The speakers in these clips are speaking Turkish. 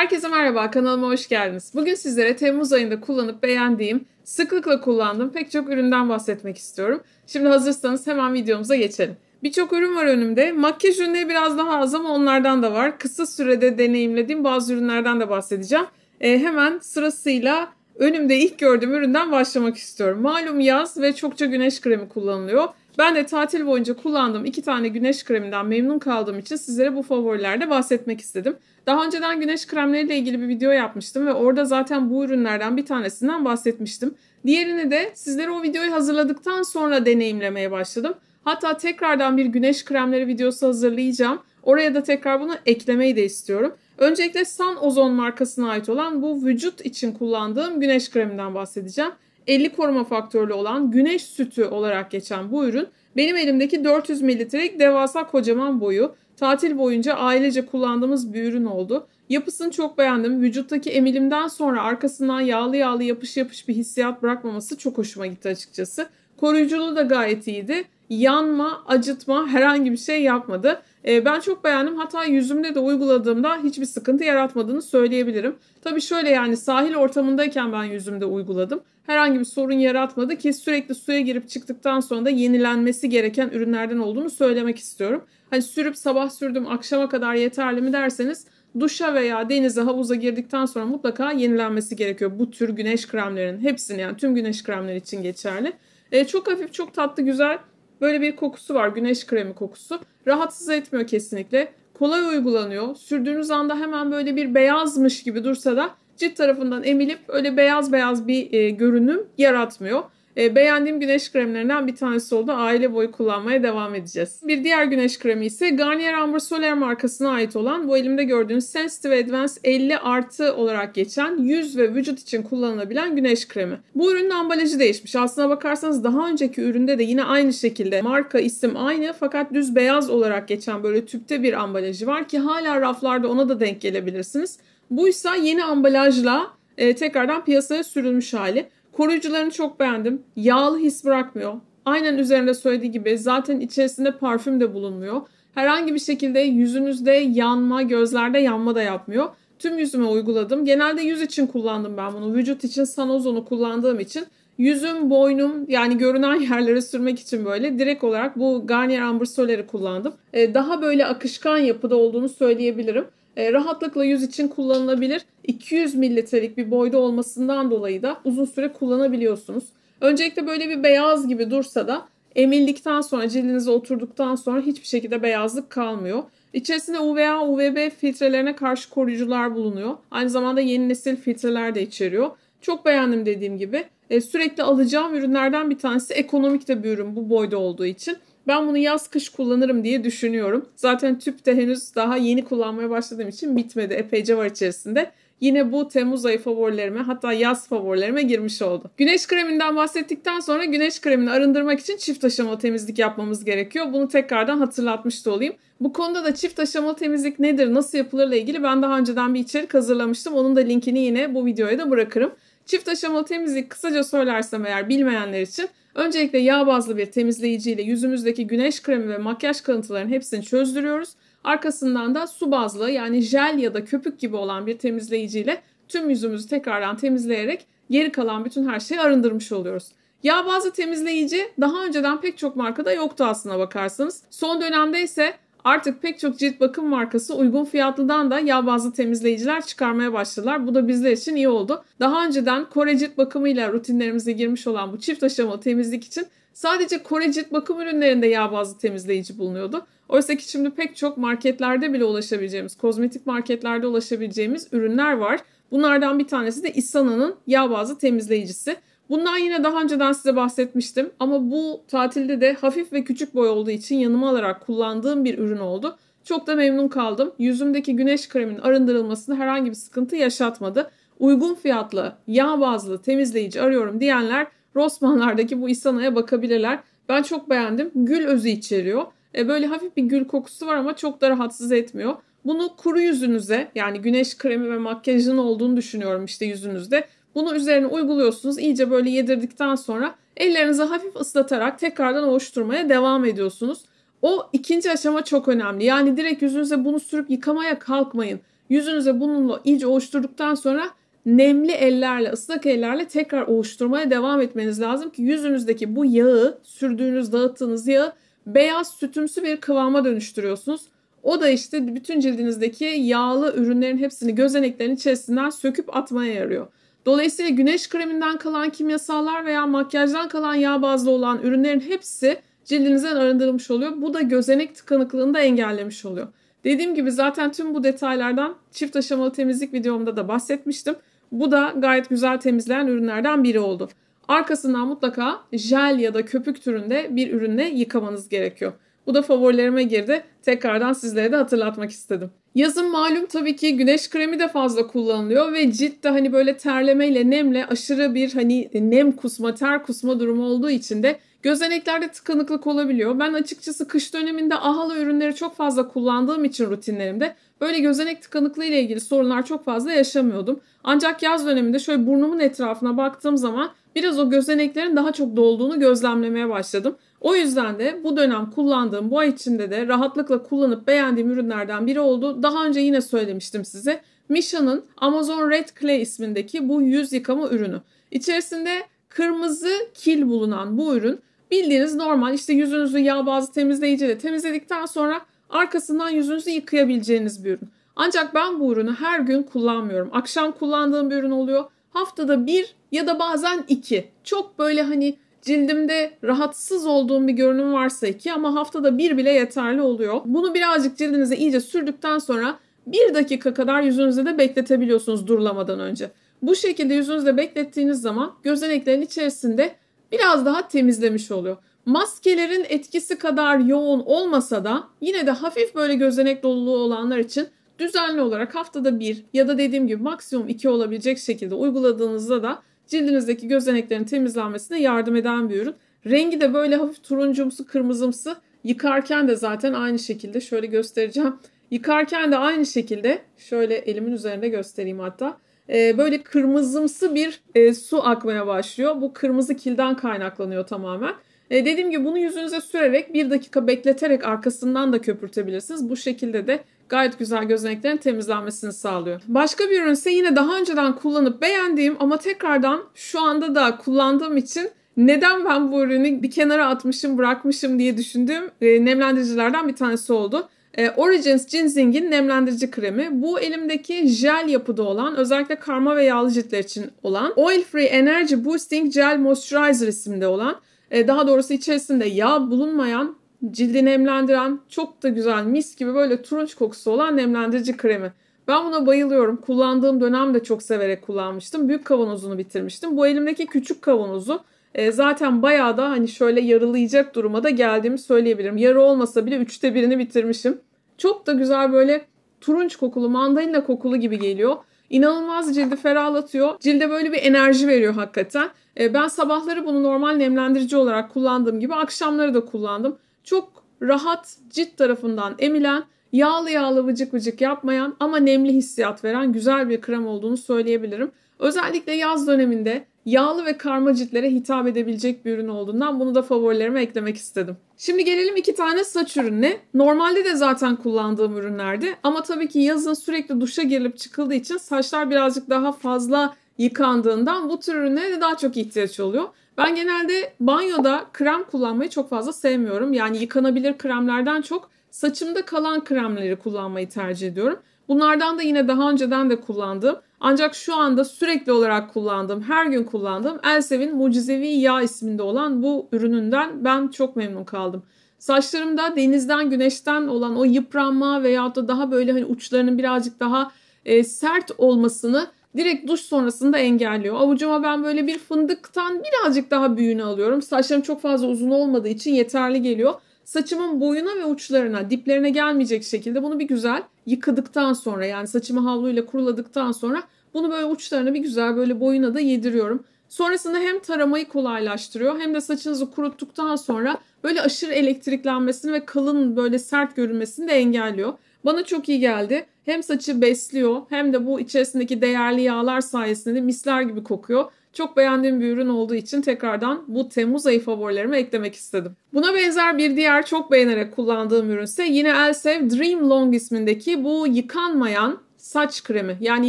Herkese merhaba, kanalıma hoş geldiniz. Bugün sizlere Temmuz ayında kullanıp beğendiğim, sıklıkla kullandığım pek çok üründen bahsetmek istiyorum. Şimdi hazırsanız hemen videomuza geçelim. Birçok ürün var önümde. Makyaj ürünleri biraz daha az ama onlardan da var. Kısa sürede deneyimlediğim bazı ürünlerden de bahsedeceğim. E, hemen sırasıyla önümde ilk gördüğüm üründen başlamak istiyorum. Malum yaz ve çokça güneş kremi kullanılıyor. Ben de tatil boyunca kullandığım iki tane güneş kreminden memnun kaldığım için sizlere bu favorilerde bahsetmek istedim. Daha önceden güneş kremleriyle ilgili bir video yapmıştım ve orada zaten bu ürünlerden bir tanesinden bahsetmiştim. Diğerini de sizlere o videoyu hazırladıktan sonra deneyimlemeye başladım. Hatta tekrardan bir güneş kremleri videosu hazırlayacağım. Oraya da tekrar bunu eklemeyi de istiyorum. Öncelikle San Ozon markasına ait olan bu vücut için kullandığım güneş kreminden bahsedeceğim. 50 koruma faktörlü olan güneş sütü olarak geçen bu ürün benim elimdeki 400 mililitrelik devasa kocaman boyu tatil boyunca ailece kullandığımız bir ürün oldu. Yapısını çok beğendim. Vücuttaki emilimden sonra arkasından yağlı yağlı yapış yapış bir hissiyat bırakmaması çok hoşuma gitti açıkçası. Koruyuculuğu da gayet iyiydi. Yanma, acıtma herhangi bir şey yapmadı. Ee, ben çok beğendim. Hatta yüzümde de uyguladığımda hiçbir sıkıntı yaratmadığını söyleyebilirim. Tabii şöyle yani sahil ortamındayken ben yüzümde uyguladım. Herhangi bir sorun yaratmadı ki sürekli suya girip çıktıktan sonra da yenilenmesi gereken ürünlerden olduğunu söylemek istiyorum. Hani sürüp sabah sürdüm akşama kadar yeterli mi derseniz duşa veya denize havuza girdikten sonra mutlaka yenilenmesi gerekiyor. Bu tür güneş kremlerin hepsini yani tüm güneş kremleri için geçerli. E, çok hafif çok tatlı güzel Böyle bir kokusu var güneş kremi kokusu. Rahatsız etmiyor kesinlikle. Kolay uygulanıyor. Sürdüğünüz anda hemen böyle bir beyazmış gibi dursa da cilt tarafından emilip öyle beyaz beyaz bir e, görünüm yaratmıyor. E, beğendiğim güneş kremlerinden bir tanesi oldu. Aile boyu kullanmaya devam edeceğiz. Bir diğer güneş kremi ise Garnier Ambre Soler markasına ait olan bu elimde gördüğünüz Sensitive Advanced 50 artı olarak geçen yüz ve vücut için kullanılabilen güneş kremi. Bu ürünün ambalajı değişmiş. Aslına bakarsanız daha önceki üründe de yine aynı şekilde marka isim aynı fakat düz beyaz olarak geçen böyle tüpte bir ambalajı var ki hala raflarda ona da denk gelebilirsiniz. Buysa yeni ambalajla e, tekrardan piyasaya sürülmüş hali. Koruyucularını çok beğendim. Yağlı his bırakmıyor. Aynen üzerinde söylediği gibi zaten içerisinde parfüm de bulunmuyor. Herhangi bir şekilde yüzünüzde yanma, gözlerde yanma da yapmıyor. Tüm yüzüme uyguladım. Genelde yüz için kullandım ben bunu. Vücut için sanozonu kullandığım için yüzüm, boynum yani görünen yerlere sürmek için böyle direkt olarak bu Garnier Ambre Soler'i kullandım. Ee, daha böyle akışkan yapıda olduğunu söyleyebilirim. E, rahatlıkla yüz için kullanılabilir. 200 mililitrelik bir boyda olmasından dolayı da uzun süre kullanabiliyorsunuz. Öncelikle böyle bir beyaz gibi dursa da emildikten sonra cildinize oturduktan sonra hiçbir şekilde beyazlık kalmıyor. İçerisinde UVA, UVB filtrelerine karşı koruyucular bulunuyor. Aynı zamanda yeni nesil filtreler de içeriyor. Çok beğendim dediğim gibi. E, sürekli alacağım ürünlerden bir tanesi ekonomik de bir ürün bu boyda olduğu için. Ben bunu yaz kış kullanırım diye düşünüyorum. Zaten tüp de henüz daha yeni kullanmaya başladığım için bitmedi. Epeyce var içerisinde. Yine bu Temmuz ayı favorilerime hatta yaz favorilerime girmiş oldu. Güneş kreminden bahsettikten sonra güneş kremini arındırmak için çift aşamalı temizlik yapmamız gerekiyor. Bunu tekrardan hatırlatmış da olayım. Bu konuda da çift aşamalı temizlik nedir, nasıl yapılırla ilgili ben daha önceden bir içerik hazırlamıştım. Onun da linkini yine bu videoya da bırakırım. Çift aşamalı temizlik kısaca söylersem eğer bilmeyenler için öncelikle yağ bazlı bir temizleyiciyle yüzümüzdeki güneş kremi ve makyaj kalıntılarının hepsini çözdürüyoruz. Arkasından da su bazlı yani jel ya da köpük gibi olan bir temizleyiciyle tüm yüzümüzü tekrardan temizleyerek geri kalan bütün her şeyi arındırmış oluyoruz. Yağ bazlı temizleyici daha önceden pek çok markada yoktu aslına bakarsanız. Son dönemde ise Artık pek çok cilt bakım markası uygun fiyatlıdan da yağ bazlı temizleyiciler çıkarmaya başladılar. Bu da bizler için iyi oldu. Daha önceden Kore cilt bakımıyla rutinlerimize girmiş olan bu çift aşamalı temizlik için sadece Kore cilt bakım ürünlerinde yağ bazlı temizleyici bulunuyordu. Oysa ki şimdi pek çok marketlerde bile ulaşabileceğimiz, kozmetik marketlerde ulaşabileceğimiz ürünler var. Bunlardan bir tanesi de Isana'nın yağ bazlı temizleyicisi. Bundan yine daha önceden size bahsetmiştim ama bu tatilde de hafif ve küçük boy olduğu için yanıma alarak kullandığım bir ürün oldu. Çok da memnun kaldım. Yüzümdeki güneş kreminin arındırılmasını herhangi bir sıkıntı yaşatmadı. Uygun fiyatlı, yağ bazlı temizleyici arıyorum diyenler Rossmann'lardaki bu İsana'ya bakabilirler. Ben çok beğendim. Gül özü içeriyor. E böyle hafif bir gül kokusu var ama çok da rahatsız etmiyor. Bunu kuru yüzünüze yani güneş kremi ve makyajın olduğunu düşünüyorum işte yüzünüzde. Bunu üzerine uyguluyorsunuz. İyice böyle yedirdikten sonra ellerinizi hafif ıslatarak tekrardan oluşturmaya devam ediyorsunuz. O ikinci aşama çok önemli. Yani direkt yüzünüze bunu sürüp yıkamaya kalkmayın. Yüzünüze bununla iyice oluşturduktan sonra nemli ellerle, ıslak ellerle tekrar oluşturmaya devam etmeniz lazım ki yüzünüzdeki bu yağı, sürdüğünüz, dağıttığınız yağı beyaz sütümsü bir kıvama dönüştürüyorsunuz. O da işte bütün cildinizdeki yağlı ürünlerin hepsini gözeneklerin içerisinden söküp atmaya yarıyor. Dolayısıyla güneş kreminden kalan kimyasallar veya makyajdan kalan yağ bazlı olan ürünlerin hepsi cildinizden arındırılmış oluyor. Bu da gözenek tıkanıklığını da engellemiş oluyor. Dediğim gibi zaten tüm bu detaylardan çift aşamalı temizlik videomda da bahsetmiştim. Bu da gayet güzel temizleyen ürünlerden biri oldu. Arkasından mutlaka jel ya da köpük türünde bir ürünle yıkamanız gerekiyor. Bu da favorilerime girdi. Tekrardan sizlere de hatırlatmak istedim. Yazın malum tabii ki güneş kremi de fazla kullanılıyor ve ciltte hani böyle terlemeyle nemle aşırı bir hani nem kusma, ter kusma durumu olduğu için de Gözeneklerde tıkanıklık olabiliyor. Ben açıkçası kış döneminde ahala ürünleri çok fazla kullandığım için rutinlerimde Böyle gözenek tıkanıklığı ile ilgili sorunlar çok fazla yaşamıyordum. Ancak yaz döneminde şöyle burnumun etrafına baktığım zaman biraz o gözeneklerin daha çok dolduğunu gözlemlemeye başladım. O yüzden de bu dönem kullandığım bu ay içinde de rahatlıkla kullanıp beğendiğim ürünlerden biri oldu. Daha önce yine söylemiştim size. Misha'nın Amazon Red Clay ismindeki bu yüz yıkama ürünü. İçerisinde kırmızı kil bulunan bu ürün bildiğiniz normal işte yüzünüzü yağ bazlı temizleyiciyle temizledikten sonra Arkasından yüzünüzü yıkayabileceğiniz bir ürün. Ancak ben bu ürünü her gün kullanmıyorum. Akşam kullandığım bir ürün oluyor. Haftada bir ya da bazen iki. Çok böyle hani cildimde rahatsız olduğum bir görünüm varsa iki ama haftada bir bile yeterli oluyor. Bunu birazcık cildinize iyice sürdükten sonra bir dakika kadar yüzünüzde de bekletebiliyorsunuz durulamadan önce. Bu şekilde yüzünüzde beklettiğiniz zaman gözeneklerin içerisinde biraz daha temizlemiş oluyor. Maskelerin etkisi kadar yoğun olmasa da yine de hafif böyle gözenek doluluğu olanlar için düzenli olarak haftada bir ya da dediğim gibi maksimum iki olabilecek şekilde uyguladığınızda da cildinizdeki gözeneklerin temizlenmesine yardım eden bir ürün. Rengi de böyle hafif turuncumsu, kırmızımsı. Yıkarken de zaten aynı şekilde şöyle göstereceğim. Yıkarken de aynı şekilde şöyle elimin üzerinde göstereyim hatta. Ee, böyle kırmızımsı bir e, su akmaya başlıyor. Bu kırmızı kilden kaynaklanıyor tamamen. E, dediğim gibi bunu yüzünüze sürerek bir dakika bekleterek arkasından da köpürtebilirsiniz. Bu şekilde de gayet güzel gözeneklerin temizlenmesini sağlıyor. Başka bir ürün ise yine daha önceden kullanıp beğendiğim ama tekrardan şu anda da kullandığım için neden ben bu ürünü bir kenara atmışım bırakmışım diye düşündüğüm e, nemlendiricilerden bir tanesi oldu. E, Origins Ginseng'in nemlendirici kremi. Bu elimdeki jel yapıda olan özellikle karma ve yağlı ciltler için olan Oil Free Energy Boosting Gel Moisturizer isimde olan e, daha doğrusu içerisinde yağ bulunmayan, cildi nemlendiren, çok da güzel mis gibi böyle turunç kokusu olan nemlendirici kremi. Ben buna bayılıyorum. Kullandığım dönem de çok severek kullanmıştım. Büyük kavanozunu bitirmiştim. Bu elimdeki küçük kavanozu e, zaten bayağı da hani şöyle yarılayacak duruma da geldiğimi söyleyebilirim. Yarı olmasa bile üçte birini bitirmişim. Çok da güzel böyle turunç kokulu, mandalina kokulu gibi geliyor. İnanılmaz cildi ferahlatıyor. Cilde böyle bir enerji veriyor hakikaten. E, ben sabahları bunu normal nemlendirici olarak kullandığım gibi akşamları da kullandım. Çok rahat cilt tarafından emilen, yağlı yağlı vıcık vıcık yapmayan ama nemli hissiyat veren güzel bir krem olduğunu söyleyebilirim. Özellikle yaz döneminde yağlı ve karma ciltlere hitap edebilecek bir ürün olduğundan bunu da favorilerime eklemek istedim. Şimdi gelelim iki tane saç ürününe. Normalde de zaten kullandığım ürünlerdi ama tabii ki yazın sürekli duşa girilip çıkıldığı için saçlar birazcık daha fazla yıkandığından bu tür de daha çok ihtiyaç oluyor. Ben genelde banyoda krem kullanmayı çok fazla sevmiyorum. Yani yıkanabilir kremlerden çok saçımda kalan kremleri kullanmayı tercih ediyorum. Bunlardan da yine daha önceden de kullandım. ancak şu anda sürekli olarak kullandığım, her gün kullandığım Elsev'in Mucizevi Yağ isminde olan bu ürününden ben çok memnun kaldım. Saçlarımda denizden, güneşten olan o yıpranma veyahut da daha böyle hani uçlarının birazcık daha e, sert olmasını Direkt duş sonrasında engelliyor. Avucuma ben böyle bir fındıktan birazcık daha büyüğünü alıyorum. Saçlarım çok fazla uzun olmadığı için yeterli geliyor. Saçımın boyuna ve uçlarına, diplerine gelmeyecek şekilde bunu bir güzel yıkadıktan sonra yani saçımı havluyla kuruladıktan sonra bunu böyle uçlarına bir güzel böyle boyuna da yediriyorum. Sonrasında hem taramayı kolaylaştırıyor hem de saçınızı kuruttuktan sonra böyle aşırı elektriklenmesini ve kalın böyle sert görünmesini de engelliyor. Bana çok iyi geldi. Hem saçı besliyor hem de bu içerisindeki değerli yağlar sayesinde misler gibi kokuyor. Çok beğendiğim bir ürün olduğu için tekrardan bu Temmuz ayı favorilerime eklemek istedim. Buna benzer bir diğer çok beğenerek kullandığım ürün ise yine Elsev Dream Long ismindeki bu yıkanmayan saç kremi. Yani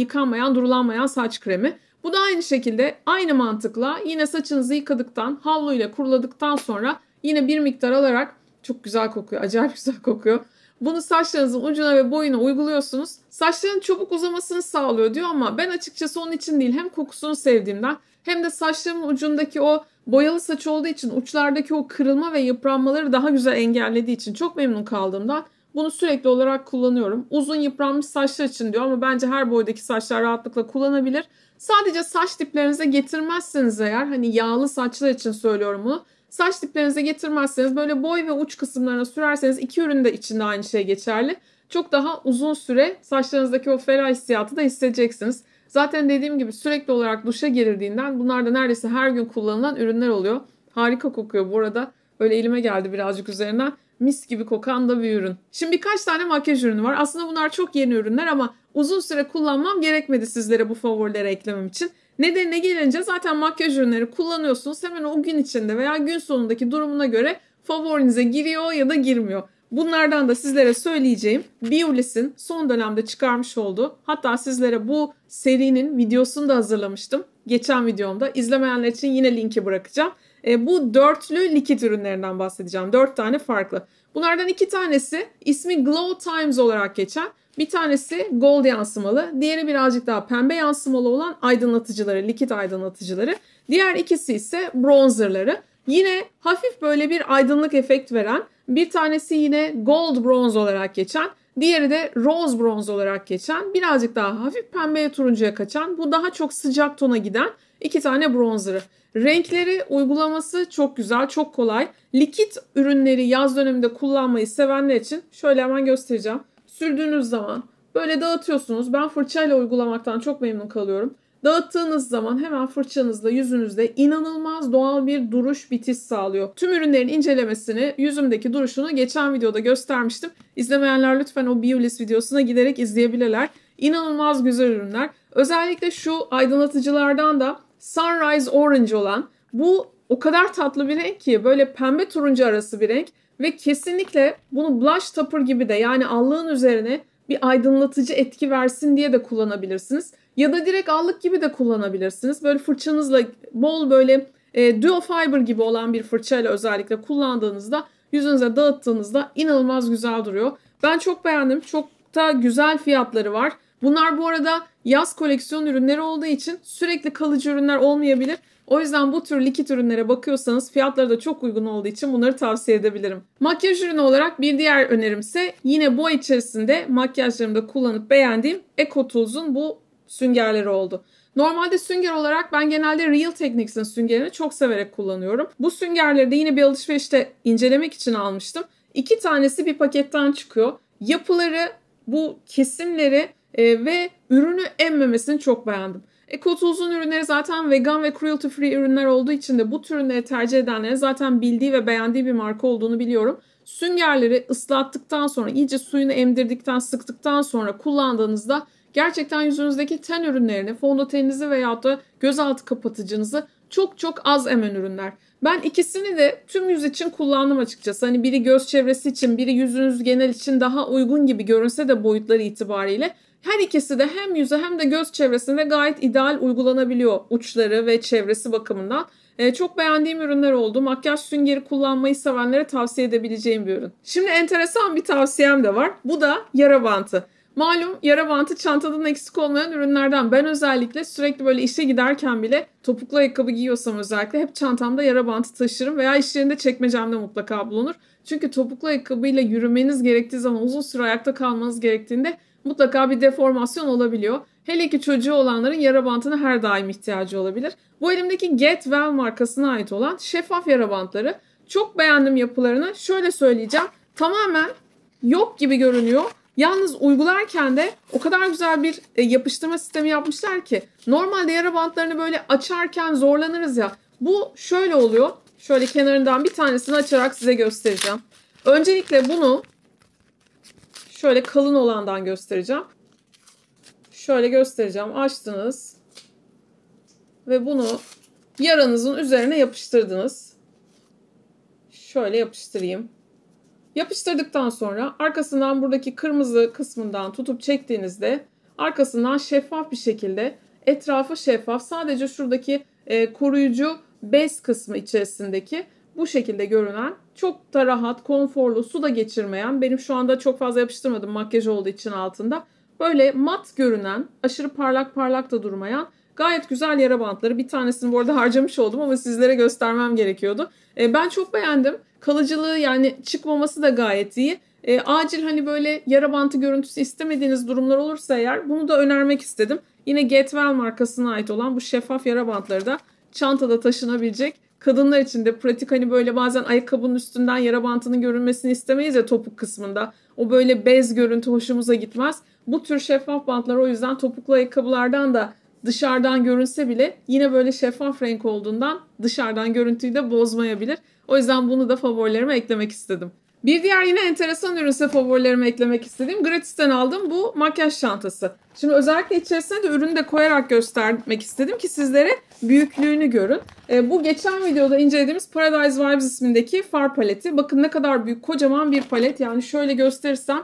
yıkanmayan, durulanmayan saç kremi. Bu da aynı şekilde aynı mantıkla yine saçınızı yıkadıktan, havluyla kuruladıktan sonra yine bir miktar alarak çok güzel kokuyor, acayip güzel kokuyor. Bunu saçlarınızın ucuna ve boyuna uyguluyorsunuz. Saçların çabuk uzamasını sağlıyor diyor ama ben açıkçası onun için değil hem kokusunu sevdiğimden hem de saçlarımın ucundaki o boyalı saç olduğu için uçlardaki o kırılma ve yıpranmaları daha güzel engellediği için çok memnun kaldığımdan bunu sürekli olarak kullanıyorum. Uzun yıpranmış saçlar için diyor ama bence her boydaki saçlar rahatlıkla kullanabilir. Sadece saç diplerinize getirmezseniz eğer hani yağlı saçlar için söylüyorum bunu. Saç diplerinize getirmezseniz böyle boy ve uç kısımlarına sürerseniz iki ürün de içinde aynı şey geçerli. Çok daha uzun süre saçlarınızdaki o ferah hissiyatı da hissedeceksiniz. Zaten dediğim gibi sürekli olarak duşa girildiğinden bunlar da neredeyse her gün kullanılan ürünler oluyor. Harika kokuyor bu arada. Böyle elime geldi birazcık üzerinden. Mis gibi kokan da bir ürün. Şimdi birkaç tane makyaj ürünü var. Aslında bunlar çok yeni ürünler ama uzun süre kullanmam gerekmedi sizlere bu favorilere eklemem için. Nedenine gelince zaten makyaj ürünleri kullanıyorsunuz. Hemen o gün içinde veya gün sonundaki durumuna göre favorinize giriyor ya da girmiyor. Bunlardan da sizlere söyleyeceğim Biolis'in son dönemde çıkarmış olduğu hatta sizlere bu serinin videosunu da hazırlamıştım. Geçen videomda izlemeyenler için yine linki bırakacağım. E, bu dörtlü likit ürünlerinden bahsedeceğim. Dört tane farklı. Bunlardan iki tanesi ismi Glow Times olarak geçen bir tanesi gold yansımalı, diğeri birazcık daha pembe yansımalı olan aydınlatıcıları, likit aydınlatıcıları. Diğer ikisi ise bronzerları. Yine hafif böyle bir aydınlık efekt veren, bir tanesi yine gold bronz olarak geçen, diğeri de rose bronz olarak geçen, birazcık daha hafif pembeye turuncuya kaçan, bu daha çok sıcak tona giden iki tane bronzerı. Renkleri uygulaması çok güzel, çok kolay. Likit ürünleri yaz döneminde kullanmayı sevenler için şöyle hemen göstereceğim sürdüğünüz zaman böyle dağıtıyorsunuz. Ben fırçayla uygulamaktan çok memnun kalıyorum. Dağıttığınız zaman hemen fırçanızla yüzünüzde inanılmaz doğal bir duruş bitiş sağlıyor. Tüm ürünlerin incelemesini, yüzümdeki duruşunu geçen videoda göstermiştim. İzlemeyenler lütfen o Biolis videosuna giderek izleyebilirler. İnanılmaz güzel ürünler. Özellikle şu aydınlatıcılardan da Sunrise Orange olan bu o kadar tatlı bir renk ki böyle pembe turuncu arası bir renk. Ve kesinlikle bunu blush topper gibi de yani allığın üzerine bir aydınlatıcı etki versin diye de kullanabilirsiniz. Ya da direkt allık gibi de kullanabilirsiniz. Böyle fırçanızla bol böyle e, duo fiber gibi olan bir fırçayla özellikle kullandığınızda yüzünüze dağıttığınızda inanılmaz güzel duruyor. Ben çok beğendim. Çok da güzel fiyatları var. Bunlar bu arada yaz koleksiyon ürünleri olduğu için sürekli kalıcı ürünler olmayabilir. O yüzden bu tür likit ürünlere bakıyorsanız fiyatları da çok uygun olduğu için bunları tavsiye edebilirim. Makyaj ürünü olarak bir diğer önerimse yine boy içerisinde makyajlarımda kullanıp beğendiğim Eco Tools'un bu süngerleri oldu. Normalde sünger olarak ben genelde Real Techniques'in süngerini çok severek kullanıyorum. Bu süngerleri de yine bir alışverişte incelemek için almıştım. İki tanesi bir paketten çıkıyor. Yapıları, bu kesimleri e, ve ürünü emmemesini çok beğendim. E, ürünleri zaten vegan ve cruelty free ürünler olduğu için de bu tür ürünleri tercih edenlerin zaten bildiği ve beğendiği bir marka olduğunu biliyorum. Süngerleri ıslattıktan sonra, iyice suyunu emdirdikten, sıktıktan sonra kullandığınızda gerçekten yüzünüzdeki ten ürünlerini, fondötenizi veyahut da gözaltı kapatıcınızı çok çok az emen ürünler. Ben ikisini de tüm yüz için kullandım açıkçası. Hani biri göz çevresi için, biri yüzünüz genel için daha uygun gibi görünse de boyutları itibariyle her ikisi de hem yüze hem de göz çevresinde gayet ideal uygulanabiliyor uçları ve çevresi bakımından. Ee, çok beğendiğim ürünler oldu. Makyaj süngeri kullanmayı sevenlere tavsiye edebileceğim bir ürün. Şimdi enteresan bir tavsiyem de var. Bu da yara bantı. Malum yara bantı çantadan eksik olmayan ürünlerden. Ben özellikle sürekli böyle işe giderken bile topuklu ayakkabı giyiyorsam özellikle hep çantamda yara bantı taşırım veya iş yerinde çekmecemde mutlaka bulunur. Çünkü topuklu ayakkabıyla yürümeniz gerektiği zaman uzun süre ayakta kalmanız gerektiğinde mutlaka bir deformasyon olabiliyor. Hele ki çocuğu olanların yara bantına her daim ihtiyacı olabilir. Bu elimdeki Get Well markasına ait olan şeffaf yara bantları çok beğendim yapılarını. Şöyle söyleyeceğim. Tamamen yok gibi görünüyor. Yalnız uygularken de o kadar güzel bir e, yapıştırma sistemi yapmışlar ki normalde yara bantlarını böyle açarken zorlanırız ya. Bu şöyle oluyor. Şöyle kenarından bir tanesini açarak size göstereceğim. Öncelikle bunu Şöyle kalın olandan göstereceğim. Şöyle göstereceğim. Açtınız. Ve bunu yaranızın üzerine yapıştırdınız. Şöyle yapıştırayım. Yapıştırdıktan sonra arkasından buradaki kırmızı kısmından tutup çektiğinizde arkasından şeffaf bir şekilde etrafı şeffaf sadece şuradaki e, koruyucu bez kısmı içerisindeki bu şekilde görünen çok da rahat, konforlu, su da geçirmeyen, benim şu anda çok fazla yapıştırmadım makyaj olduğu için altında. Böyle mat görünen, aşırı parlak parlak da durmayan gayet güzel yara bantları. Bir tanesini bu arada harcamış oldum ama sizlere göstermem gerekiyordu. E, ben çok beğendim. Kalıcılığı yani çıkmaması da gayet iyi. E, acil hani böyle yara bantı görüntüsü istemediğiniz durumlar olursa eğer bunu da önermek istedim. Yine Getwell markasına ait olan bu şeffaf yara bantları da çantada taşınabilecek kadınlar için de pratik hani böyle bazen ayakkabının üstünden yara bantının görünmesini istemeyiz ya topuk kısmında. O böyle bez görüntü hoşumuza gitmez. Bu tür şeffaf bantlar o yüzden topuklu ayakkabılardan da dışarıdan görünse bile yine böyle şeffaf renk olduğundan dışarıdan görüntüyü de bozmayabilir. O yüzden bunu da favorilerime eklemek istedim. Bir diğer yine enteresan ürünse favorilerime eklemek istediğim gratisten aldım bu makyaj çantası. Şimdi özellikle içerisine de ürünü de koyarak göstermek istedim ki sizlere büyüklüğünü görün. E, bu geçen videoda incelediğimiz Paradise Vibes ismindeki far paleti. Bakın ne kadar büyük kocaman bir palet yani şöyle gösterirsem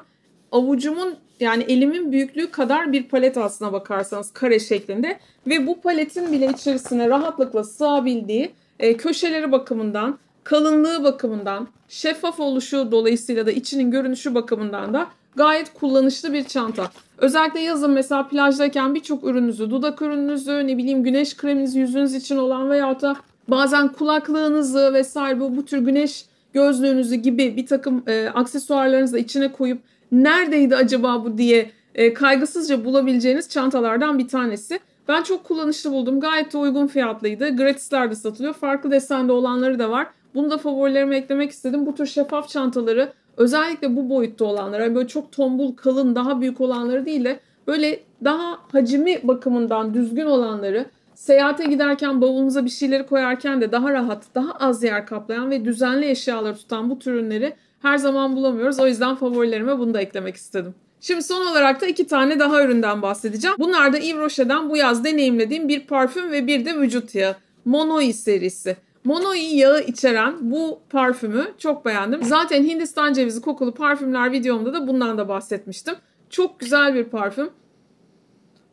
avucumun yani elimin büyüklüğü kadar bir palet aslına bakarsanız kare şeklinde. Ve bu paletin bile içerisine rahatlıkla sığabildiği e, köşeleri bakımından kalınlığı bakımından, şeffaf oluşu dolayısıyla da içinin görünüşü bakımından da gayet kullanışlı bir çanta. Özellikle yazın mesela plajdayken birçok ürününüzü, dudak ürününüzü, ne bileyim güneş kreminizi yüzünüz için olan veya da bazen kulaklığınızı vesaire bu, bu tür güneş gözlüğünüzü gibi bir takım e, aksesuarlarınızı da içine koyup neredeydi acaba bu diye e, kaygısızca bulabileceğiniz çantalardan bir tanesi. Ben çok kullanışlı buldum. Gayet de uygun fiyatlıydı. Gratislerde satılıyor. Farklı desende olanları da var. Bunu da favorilerime eklemek istedim. Bu tür şeffaf çantaları özellikle bu boyutta olanlara yani böyle çok tombul kalın daha büyük olanları değil de böyle daha hacmi bakımından düzgün olanları seyahate giderken bavulunuza bir şeyleri koyarken de daha rahat, daha az yer kaplayan ve düzenli eşyaları tutan bu tür ürünleri her zaman bulamıyoruz. O yüzden favorilerime bunu da eklemek istedim. Şimdi son olarak da iki tane daha üründen bahsedeceğim. Bunlar da Yves Rocher'den bu yaz deneyimlediğim bir parfüm ve bir de vücut yağı. Monoi serisi. Monoil yağı içeren bu parfümü çok beğendim. Zaten Hindistan cevizi kokulu parfümler videomda da bundan da bahsetmiştim. Çok güzel bir parfüm.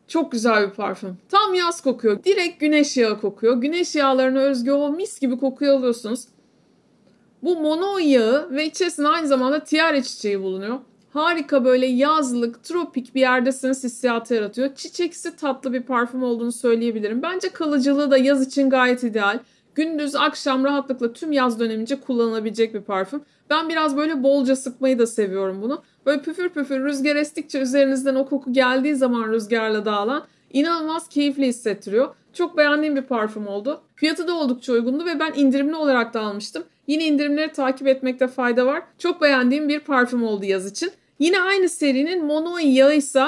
Çok güzel bir parfüm. Tam yaz kokuyor. Direkt güneş yağı kokuyor. Güneş yağlarına özgü o mis gibi kokuyu alıyorsunuz. Bu mono yağı ve içerisinde aynı zamanda tiare çiçeği bulunuyor. Harika böyle yazlık, tropik bir yerdesiniz hissiyatı yaratıyor. Çiçeksi tatlı bir parfüm olduğunu söyleyebilirim. Bence kalıcılığı da yaz için gayet ideal. Gündüz akşam rahatlıkla tüm yaz dönemince kullanılabilecek bir parfüm. Ben biraz böyle bolca sıkmayı da seviyorum bunu. Böyle püfür püfür rüzgar estikçe üzerinizden o koku geldiği zaman rüzgarla dağılan inanılmaz keyifli hissettiriyor. Çok beğendiğim bir parfüm oldu. Fiyatı da oldukça uygundu ve ben indirimli olarak da almıştım. Yine indirimleri takip etmekte fayda var. Çok beğendiğim bir parfüm oldu yaz için. Yine aynı serinin Mono'in yağı ise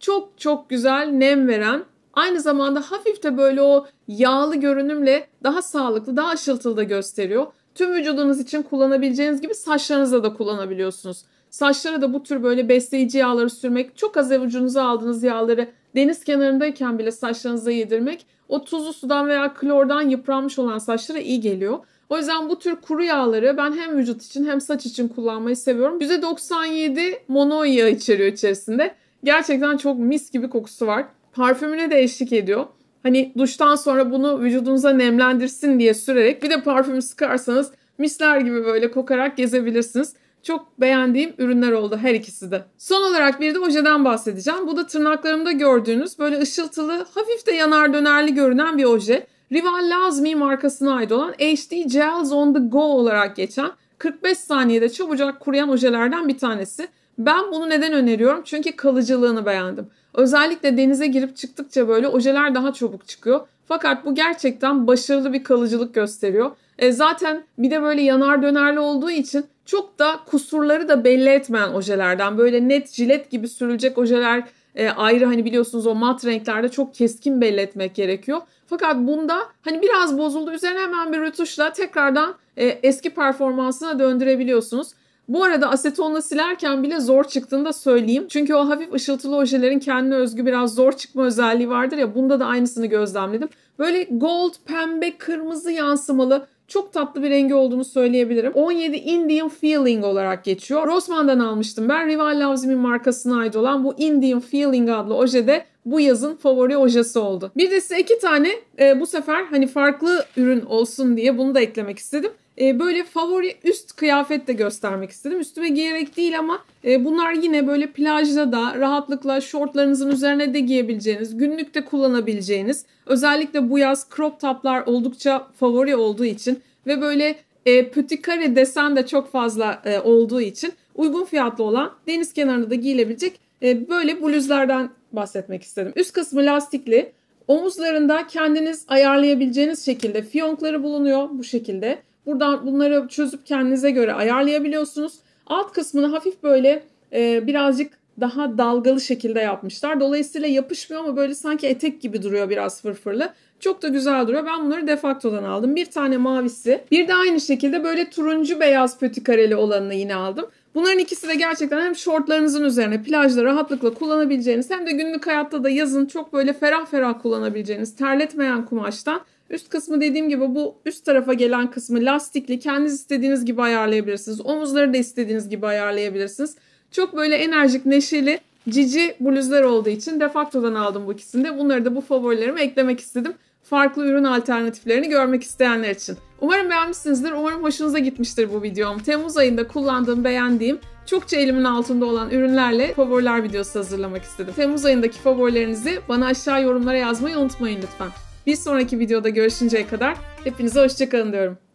çok çok güzel nem veren aynı zamanda hafif de böyle o yağlı görünümle daha sağlıklı, daha ışıltılı da gösteriyor. Tüm vücudunuz için kullanabileceğiniz gibi saçlarınıza da kullanabiliyorsunuz. Saçlara da bu tür böyle besleyici yağları sürmek, çok az avucunuza aldığınız yağları deniz kenarındayken bile saçlarınıza yedirmek o tuzlu sudan veya klordan yıpranmış olan saçlara iyi geliyor. O yüzden bu tür kuru yağları ben hem vücut için hem saç için kullanmayı seviyorum. %97 mono yağ içeriyor içerisinde. Gerçekten çok mis gibi kokusu var parfümüne de eşlik ediyor. Hani duştan sonra bunu vücudunuza nemlendirsin diye sürerek bir de parfüm sıkarsanız misler gibi böyle kokarak gezebilirsiniz. Çok beğendiğim ürünler oldu her ikisi de. Son olarak bir de ojeden bahsedeceğim. Bu da tırnaklarımda gördüğünüz böyle ışıltılı, hafif de yanar dönerli görünen bir oje. Rival Lazmi markasına ait olan HD Gels on the Go olarak geçen 45 saniyede çabucak kuruyan ojelerden bir tanesi. Ben bunu neden öneriyorum? Çünkü kalıcılığını beğendim. Özellikle denize girip çıktıkça böyle ojeler daha çabuk çıkıyor. Fakat bu gerçekten başarılı bir kalıcılık gösteriyor. E zaten bir de böyle yanar dönerli olduğu için çok da kusurları da belli etmeyen ojelerden böyle net jilet gibi sürülecek ojeler e, ayrı hani biliyorsunuz o mat renklerde çok keskin belli etmek gerekiyor. Fakat bunda hani biraz bozuldu üzerine hemen bir rötuşla tekrardan e, eski performansına döndürebiliyorsunuz. Bu arada asetonla silerken bile zor çıktığını da söyleyeyim. Çünkü o hafif ışıltılı ojelerin kendine özgü biraz zor çıkma özelliği vardır ya. Bunda da aynısını gözlemledim. Böyle gold, pembe, kırmızı yansımalı çok tatlı bir rengi olduğunu söyleyebilirim. 17 Indian Feeling olarak geçiyor. Rossmann'dan almıştım ben. Rival Lavzim'in markasına ait olan bu Indian Feeling adlı oje de bu yazın favori ojesi oldu. Bir de size iki tane e, bu sefer hani farklı ürün olsun diye bunu da eklemek istedim e, böyle favori üst kıyafet de göstermek istedim. Üstüme giyerek değil ama e, bunlar yine böyle plajda da rahatlıkla şortlarınızın üzerine de giyebileceğiniz, günlük de kullanabileceğiniz. Özellikle bu yaz crop toplar oldukça favori olduğu için ve böyle e, pötikare desen de çok fazla e, olduğu için uygun fiyatlı olan deniz kenarında da giyilebilecek e, böyle bluzlardan bahsetmek istedim. Üst kısmı lastikli. Omuzlarında kendiniz ayarlayabileceğiniz şekilde fiyonkları bulunuyor bu şekilde. Buradan bunları çözüp kendinize göre ayarlayabiliyorsunuz. Alt kısmını hafif böyle e, birazcık daha dalgalı şekilde yapmışlar. Dolayısıyla yapışmıyor ama böyle sanki etek gibi duruyor biraz fırfırlı. Çok da güzel duruyor. Ben bunları defaktodan aldım. Bir tane mavisi. Bir de aynı şekilde böyle turuncu beyaz pötü kareli olanını yine aldım. Bunların ikisi de gerçekten hem şortlarınızın üzerine plajda rahatlıkla kullanabileceğiniz hem de günlük hayatta da yazın çok böyle ferah ferah kullanabileceğiniz terletmeyen kumaştan Üst kısmı dediğim gibi bu üst tarafa gelen kısmı lastikli. Kendiniz istediğiniz gibi ayarlayabilirsiniz. Omuzları da istediğiniz gibi ayarlayabilirsiniz. Çok böyle enerjik, neşeli, cici bluzlar olduğu için Defacto'dan aldım bu ikisini de. Bunları da bu favorilerime eklemek istedim. Farklı ürün alternatiflerini görmek isteyenler için. Umarım beğenmişsinizdir. Umarım hoşunuza gitmiştir bu videom. Temmuz ayında kullandığım, beğendiğim, çokça elimin altında olan ürünlerle favoriler videosu hazırlamak istedim. Temmuz ayındaki favorilerinizi bana aşağı yorumlara yazmayı unutmayın lütfen. Bir sonraki videoda görüşünceye kadar hepinize hoşçakalın diyorum.